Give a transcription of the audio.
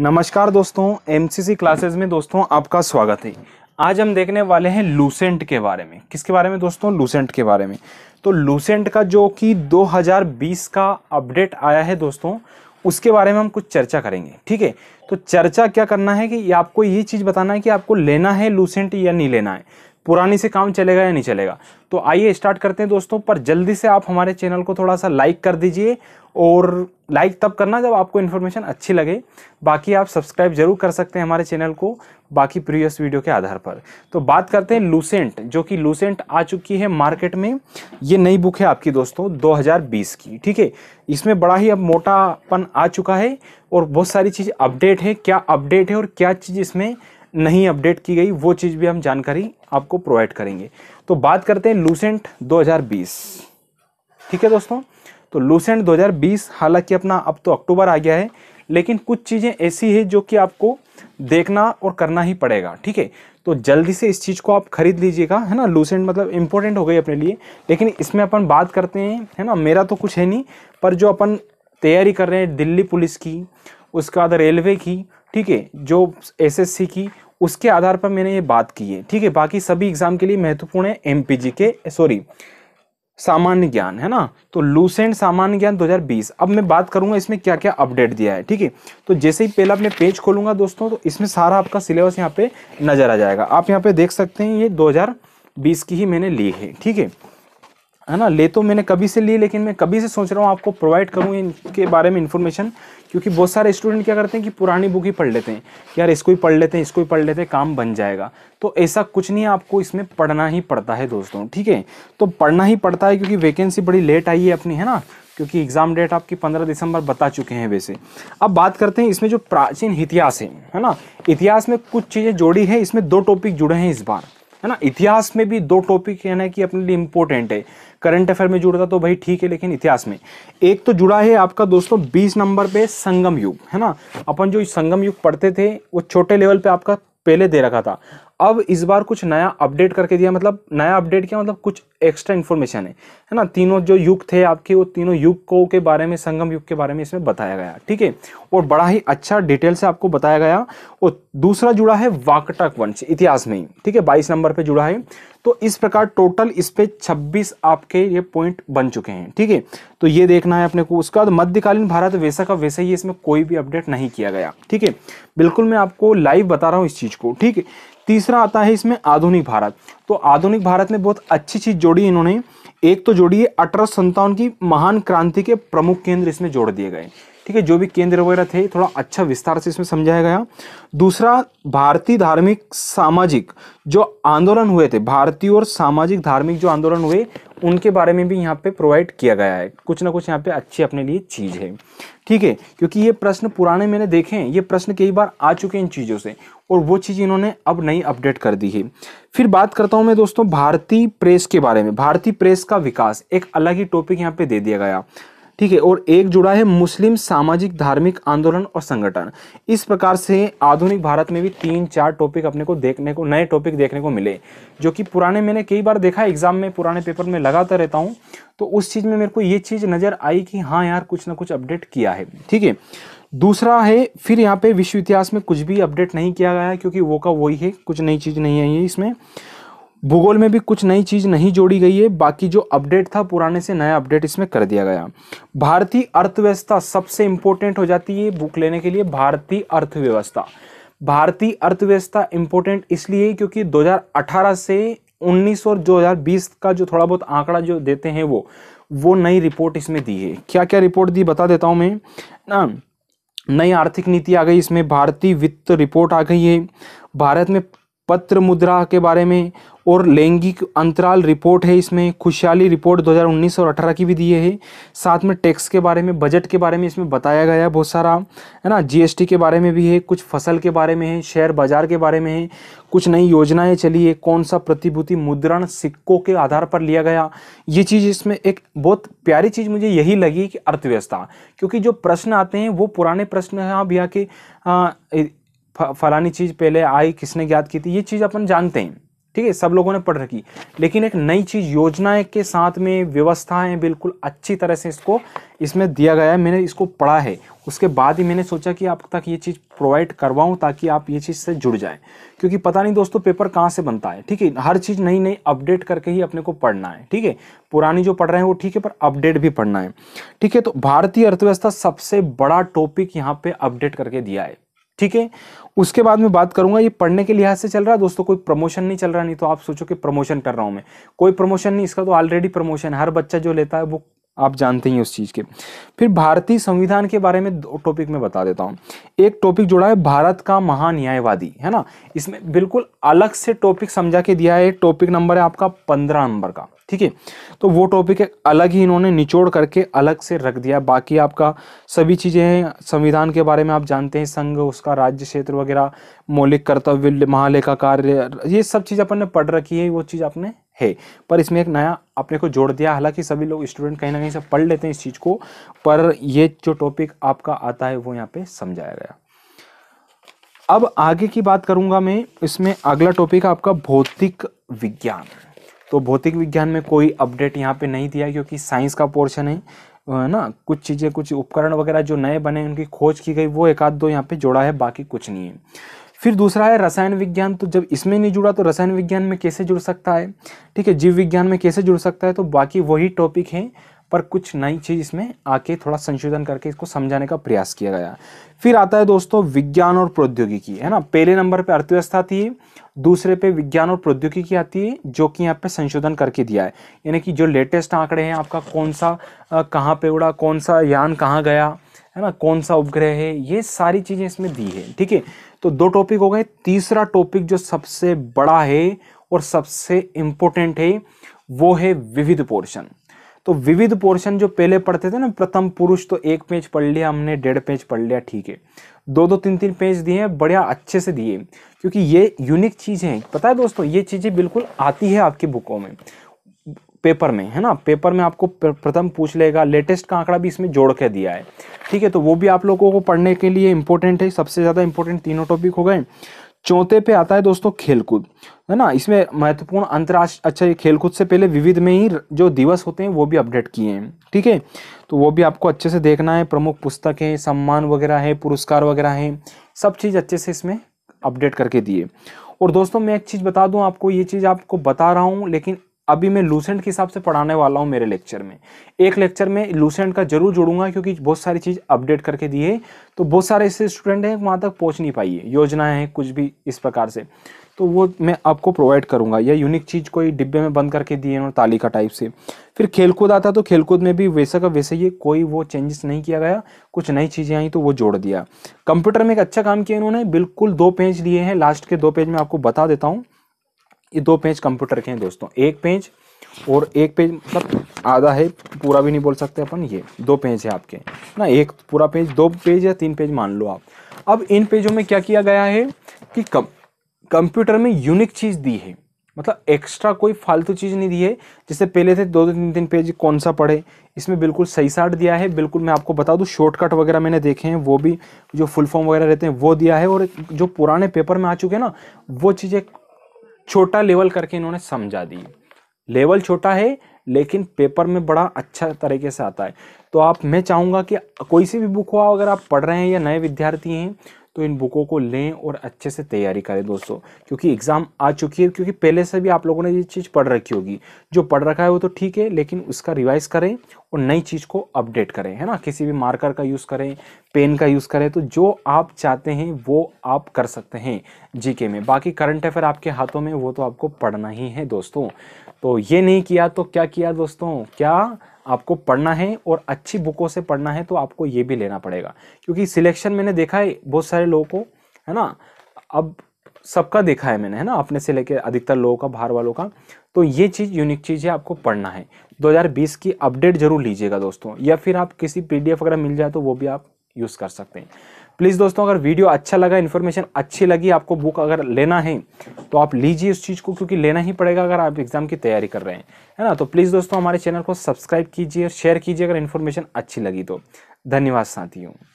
नमस्कार दोस्तों MCC classes में दोस्तों आपका स्वागत है आज हम देखने वाले हैं लूसेंट के बारे में किसके बारे में दोस्तों लूसेंट के बारे में तो लूसेंट का जो कि 2020 का अपडेट आया है दोस्तों उसके बारे में हम कुछ चर्चा करेंगे ठीक है तो चर्चा क्या करना है कि आपको ये चीज़ बताना है कि आपको लेना है लूसेंट या नहीं लेना है पुरानी से काम चलेगा या नहीं चलेगा तो आइए स्टार्ट करते हैं दोस्तों पर जल्दी से आप हमारे चैनल को थोड़ा सा लाइक कर दीजिए और लाइक तब करना जब आपको इन्फॉर्मेशन अच्छी लगे बाकी आप सब्सक्राइब जरूर कर सकते हैं हमारे चैनल को बाकी प्रीवियस वीडियो के आधार पर तो बात करते हैं लूसेंट जो कि लूसेंट आ चुकी है मार्केट में ये नई बुक है आपकी दोस्तों 2020 की ठीक है इसमें बड़ा ही अब मोटापन आ चुका है और बहुत सारी चीज़ अपडेट है क्या अपडेट है और क्या चीज़ इसमें नहीं अपडेट की गई वो चीज़ भी हम जानकारी आपको प्रोवाइड करेंगे तो बात करते हैं लूसेंट 2020 ठीक है दोस्तों तो लूसेंट 2020 हालांकि अपना अब तो अक्टूबर आ गया है लेकिन कुछ चीज़ें ऐसी है जो कि आपको देखना और करना ही पड़ेगा ठीक है तो जल्दी से इस चीज़ को आप खरीद लीजिएगा है ना लूसेंट मतलब इम्पोर्टेंट हो गई अपने लिए लेकिन इसमें अपन बात करते हैं है ना मेरा तो कुछ है नहीं पर जो अपन तैयारी कर रहे हैं दिल्ली पुलिस की उसके बाद रेलवे की ठीक है जो एसएससी की उसके आधार पर मैंने ये बात की है ठीक है बाकी सभी एग्जाम के लिए महत्वपूर्ण है एमपीजी के सॉरी सामान्य ज्ञान है ना तो लूसेंट सामान्य ज्ञान 2020 अब मैं बात करूंगा इसमें क्या क्या अपडेट दिया है ठीक है तो जैसे ही पहला मैं पेज खोलूंगा दोस्तों तो इसमें सारा आपका सिलेबस यहाँ पे नज़र आ जाएगा आप यहाँ पे देख सकते हैं ये 2020 की ही मैंने ली है ठीक है है ना ले तो मैंने कभी से ली लेकिन मैं कभी से सोच रहा हूँ आपको प्रोवाइड करूँ इनके बारे में इन्फॉर्मेशन क्योंकि बहुत सारे स्टूडेंट क्या करते हैं कि पुरानी बुक ही पढ़ लेते हैं कि यार इसको ही पढ़ लेते हैं इसको ही पढ़ लेते हैं काम बन जाएगा तो ऐसा कुछ नहीं है आपको इसमें पढ़ना ही पड़ता है दोस्तों ठीक है तो पढ़ना ही पड़ता है क्योंकि वैकेंसी बड़ी लेट आई है अपनी है ना क्योंकि एग्ज़ाम डेट आपकी पंद्रह दिसंबर बता चुके हैं वैसे अब बात करते हैं इसमें जो प्राचीन इतिहास है है ना इतिहास में कुछ चीज़ें जोड़ी है इसमें दो टॉपिक जुड़े हैं इस बार है ना इतिहास में भी दो टॉपिक है ना कि अपने लिए इंपॉर्टेंट है करंट अफेयर में जुड़ता तो भाई ठीक है लेकिन इतिहास में एक तो जुड़ा है आपका दोस्तों बीस नंबर पे संगम युग है ना अपन जो संगम युग पढ़ते थे वो छोटे लेवल पे आपका पहले दे रखा था अब इस बार कुछ नया अपडेट करके दिया मतलब नया अपडेट क्या मतलब कुछ एक्स्ट्रा इन्फॉर्मेशन है है ना तीनों जो युग थे आपके वो तीनों युग को के बारे में संगम युग के बारे में इसमें बताया गया ठीक है और बड़ा ही अच्छा डिटेल से आपको बताया गया और दूसरा जुड़ा है वाकटक वंश इतिहास में ठीक है बाईस नंबर पर जुड़ा है तो इस प्रकार टोटल इस पर छब्बीस आपके ये पॉइंट बन चुके हैं ठीक है तो ये देखना है अपने को उसके बाद मध्यकालीन भारत वैसा का वैसा ही इसमें कोई भी अपडेट नहीं किया गया ठीक है बिल्कुल मैं आपको लाइव बता रहा हूँ इस चीज़ को ठीक है तीसरा आता है इसमें आधुनिक भारत तो आधुनिक भारत में बहुत अच्छी चीज़ जोड़ी इन्होंने एक तो जोड़ी है अठारह की महान क्रांति के प्रमुख केंद्र इसमें जोड़ दिए गए ठीक है जो भी केंद्र वगैरह थे थोड़ा अच्छा विस्तार से इसमें समझाया गया दूसरा भारतीय धार्मिक सामाजिक जो आंदोलन हुए थे भारतीय और सामाजिक धार्मिक जो आंदोलन हुए उनके बारे में भी यहाँ पे प्रोवाइड किया गया है कुछ ना कुछ यहाँ पे अच्छी अपने लिए चीज़ है ठीक है क्योंकि ये प्रश्न पुराने मैंने देखे हैं ये प्रश्न कई बार आ चुके हैं इन चीज़ों से और वो चीज़ इन्होंने अब नई अपडेट कर दी है फिर बात करता हूँ मैं दोस्तों भारतीय प्रेस के बारे में भारतीय प्रेस का विकास एक अलग ही टॉपिक यहाँ पे दे दिया गया ठीक है और एक जुड़ा है मुस्लिम सामाजिक धार्मिक आंदोलन और संगठन इस प्रकार से आधुनिक भारत में भी तीन चार टॉपिक अपने को देखने को नए टॉपिक देखने को मिले जो कि पुराने मैंने कई बार देखा एग्जाम में पुराने पेपर में लगाता रहता हूँ तो उस चीज़ में मेरे को ये चीज़ नज़र आई कि हाँ यार कुछ ना कुछ अपडेट किया है ठीक है दूसरा है फिर यहाँ पे विश्व इतिहास में कुछ भी अपडेट नहीं किया गया है क्योंकि वो का वही है कुछ नई चीज़ नहीं आई है इसमें भूगोल में भी कुछ नई चीज़ नहीं जोड़ी गई है बाकी जो अपडेट था पुराने से नया अपडेट इसमें कर दिया गया भारतीय अर्थव्यवस्था सबसे इम्पोर्टेंट हो जाती है बुक लेने के लिए भारतीय अर्थव्यवस्था भारतीय अर्थव्यवस्था इम्पोर्टेंट इसलिए क्योंकि 2018 से 19 और 2020 का जो थोड़ा बहुत आंकड़ा जो देते हैं वो वो नई रिपोर्ट इसमें दी है क्या क्या रिपोर्ट दी बता देता हूँ मैं ना नई आर्थिक नीति आ गई इसमें भारतीय वित्त रिपोर्ट आ गई है भारत में पत्र मुद्रा के बारे में और लैंगिक अंतराल रिपोर्ट है इसमें खुशहाली रिपोर्ट 2019 और 18 की भी दिए है साथ में टैक्स के बारे में बजट के बारे में इसमें बताया गया है बहुत सारा है ना जीएसटी के बारे में भी है कुछ फसल के बारे में है शेयर बाजार के बारे में है कुछ नई योजनाएं चली है कौन सा प्रतिभूति मुद्रण सिक्कों के आधार पर लिया गया ये चीज़ इसमें एक बहुत प्यारी चीज़ मुझे यही लगी कि अर्थव्यवस्था क्योंकि जो प्रश्न आते हैं वो पुराने प्रश्न हैं अब यहाँ के हाँ, फलानी चीज़ पहले आई किसने याद की थी ये चीज़ अपन जानते हैं ठीक है सब लोगों ने पढ़ रखी लेकिन एक नई चीज़ योजनाएं के साथ में व्यवस्थाएं बिल्कुल अच्छी तरह से इसको इसमें दिया गया है मैंने इसको पढ़ा है उसके बाद ही मैंने सोचा कि आप तक ये चीज़ प्रोवाइड करवाऊँ ताकि आप ये चीज़ से जुड़ जाए क्योंकि पता नहीं दोस्तों पेपर कहाँ से बनता है ठीक है हर चीज़ नई नई अपडेट करके ही अपने को पढ़ना है ठीक है पुरानी जो पढ़ रहे हैं वो ठीक है पर अपडेट भी पढ़ना है ठीक है तो भारतीय अर्थव्यवस्था सबसे बड़ा टॉपिक यहाँ पर अपडेट करके दिया है ठीक है उसके बाद में बात करूंगा ये पढ़ने के लिहाज से चल रहा है दोस्तों कोई प्रमोशन नहीं चल रहा नहीं तो आप सोचो कि प्रमोशन कर रहा हूं मैं कोई प्रमोशन नहीं इसका तो ऑलरेडी प्रमोशन हर बच्चा जो लेता है वो आप जानते ही उस चीज़ के फिर भारतीय संविधान के बारे में दो टॉपिक में बता देता हूँ एक टॉपिक जुड़ा है भारत का महान्यायवादी है ना इसमें बिल्कुल अलग से टॉपिक समझा के दिया है टॉपिक नंबर है आपका पंद्रह नंबर का ठीक है तो वो टॉपिक एक अलग ही इन्होंने निचोड़ करके अलग से रख दिया है बाकी आपका सभी चीज़ें हैं संविधान के बारे में आप जानते हैं संघ उसका राज्य क्षेत्र वगैरह मौलिक कर्तव्य महालेखा कार्य ये सब चीज़ अपन ने पढ़ रखी है वो चीज़ आपने है पर इसमें एक नया अपने को जोड़ दिया हालांकि सभी लोग स्टूडेंट कहीं ना कहीं से पढ़ लेते हैं इस चीज़ को पर ये जो टॉपिक आपका आता है वो यहाँ पे समझाया गया अब आगे की बात करूँगा मैं इसमें अगला टॉपिक आपका भौतिक विज्ञान तो भौतिक विज्ञान में कोई अपडेट यहाँ पर नहीं दिया क्योंकि साइंस का पोर्शन है ना कुछ चीज़ें कुछ उपकरण वगैरह जो नए बने उनकी खोज की गई वो एक आध दो यहाँ पे जोड़ा है बाकी कुछ नहीं है फिर दूसरा है रसायन विज्ञान तो जब इसमें नहीं जुड़ा तो रसायन विज्ञान में कैसे जुड़ सकता है ठीक है जीव विज्ञान में कैसे जुड़ सकता है तो बाकी वही टॉपिक हैं पर कुछ नई चीज़ इसमें आके थोड़ा संशोधन करके इसको समझाने का प्रयास किया गया फिर आता है दोस्तों विज्ञान और प्रौद्योगिकी है ना पहले नंबर पे अर्थव्यवस्था आती है दूसरे पे विज्ञान और प्रौद्योगिकी आती है जो कि यहाँ पे संशोधन करके दिया है यानी कि जो लेटेस्ट आंकड़े हैं आपका कौन सा कहाँ पे उड़ा कौन सा यान कहाँ गया है ना कौन सा उपग्रह है ये सारी चीज़ें इसमें दी है ठीक है तो दो टॉपिक हो गए तीसरा टॉपिक जो सबसे बड़ा है और सबसे इम्पोर्टेंट है वो है विविध पोर्शन तो विविध पोर्शन जो पहले पढ़ते थे ना प्रथम पुरुष तो एक पेज पढ़ लिया हमने डेढ़ पेज पढ़ लिया ठीक है दो दो तीन तीन पेज दिए हैं बढ़िया अच्छे से दिए क्योंकि ये यूनिक चीज़ है पता है दोस्तों ये चीज़ें बिल्कुल आती है आपकी बुकों में पेपर में है ना पेपर में आपको प्रथम पूछ लेगा लेटेस्ट का आंकड़ा भी इसमें जोड़ के दिया है ठीक है तो वो भी आप लोगों को पढ़ने के लिए इंपॉर्टेंट है सबसे ज़्यादा इंपॉर्टेंट तीनों टॉपिक हो गए चौथे पे आता है दोस्तों खेलकूद है ना इसमें महत्वपूर्ण अंतर्राष्ट्रीय अच्छा ये खेलकूद से पहले विविध में ही जो दिवस होते हैं वो भी अपडेट किए हैं ठीक है तो वो भी आपको अच्छे से देखना है प्रमुख पुस्तक है सम्मान वगैरह है पुरस्कार वगैरह है सब चीज़ अच्छे से इसमें अपडेट करके दिए और दोस्तों मैं एक चीज़ बता दूं आपको ये चीज़ आपको बता रहा हूँ लेकिन अभी मैं लूसेंट के हिसाब से पढ़ाने वाला हूँ मेरे लेक्चर में एक लेक्चर में लूसेंट का जरूर जोड़ूंगा क्योंकि बहुत सारी चीज़ अपडेट करके दी है तो बहुत सारे ऐसे स्टूडेंट हैं वहाँ तक पहुँच नहीं पाई है योजनाएँ हैं कुछ भी इस प्रकार से तो वो मैं आपको प्रोवाइड करूँगा या यूनिक चीज़ कोई डिब्बे में बंद करके दिए उन्होंने तालिका टाइप से फिर खेलकूद आता तो खेलकूद में भी वैसा का वैसे ही कोई वो चेंजेस नहीं किया गया कुछ नई चीज़ें आई तो वो जोड़ दिया कंप्यूटर में एक अच्छा काम किया इन्होंने बिल्कुल दो पेज लिए हैं लास्ट के दो पेज में आपको बता देता हूँ ये दो पेज कंप्यूटर के हैं दोस्तों एक पेज और एक पेज मतलब आधा है पूरा भी नहीं बोल सकते अपन ये दो पेज है आपके ना एक पूरा पेज दो पेज या तीन पेज मान लो आप अब इन पेजों में क्या किया गया है कि कम कंप्यूटर में यूनिक चीज़ दी है मतलब एक्स्ट्रा कोई फालतू चीज़ नहीं दी है जिससे पहले थे दो दो तीन तीन पेज कौन सा पढ़े इसमें बिल्कुल सही साठ दिया है बिल्कुल मैं आपको बता दूँ शॉर्टकट वगैरह मैंने देखे हैं वो भी जो फुल फॉर्म वगैरह रहते हैं वो दिया है और जो पुराने पेपर में आ चुके हैं ना वो चीज़ें छोटा लेवल करके इन्होंने समझा दी लेवल छोटा है लेकिन पेपर में बड़ा अच्छा तरीके से आता है तो आप मैं चाहूँगा कि कोई सी भी बुक हो अगर आप पढ़ रहे हैं या नए विद्यार्थी हैं तो इन बुकों को लें और अच्छे से तैयारी करें दोस्तों क्योंकि एग्ज़ाम आ चुकी है क्योंकि पहले से भी आप लोगों ने ये चीज़ पढ़ रखी होगी जो पढ़ रखा है वो तो ठीक है लेकिन उसका रिवाइज़ करें और नई चीज़ को अपडेट करें है ना किसी भी मार्कर का यूज़ करें पेन का यूज़ करें तो जो आप चाहते हैं वो आप कर सकते हैं जीके में बाकी करंट अफेयर आपके हाथों में वो तो आपको पढ़ना ही है दोस्तों तो ये नहीं किया तो क्या किया दोस्तों क्या आपको पढ़ना है और अच्छी बुकों से पढ़ना है तो आपको ये भी लेना पड़ेगा क्योंकि सिलेक्शन मैंने देखा है बहुत सारे लोगों को है ना अब सबका देखा है मैंने है ना अपने से लेकर अधिकतर लोगों का बाहर वालों का तो ये चीज़ यूनिक चीज़ है आपको पढ़ना है 2020 की अपडेट ज़रूर लीजिएगा दोस्तों या फिर आप किसी पीडीएफ वगैरह मिल जाए तो वो भी आप यूज़ कर सकते हैं प्लीज़ दोस्तों अगर वीडियो अच्छा लगा इन्फॉर्मेशन अच्छी लगी आपको बुक अगर लेना है तो आप लीजिए उस चीज़ को क्योंकि लेना ही पड़ेगा अगर आप एग्ज़ाम की तैयारी कर रहे हैं है ना तो प्लीज़ दोस्तों हमारे चैनल को सब्सक्राइब कीजिए और शेयर कीजिए अगर इन्फॉर्मेशन अच्छी लगी तो धन्यवाद साथियों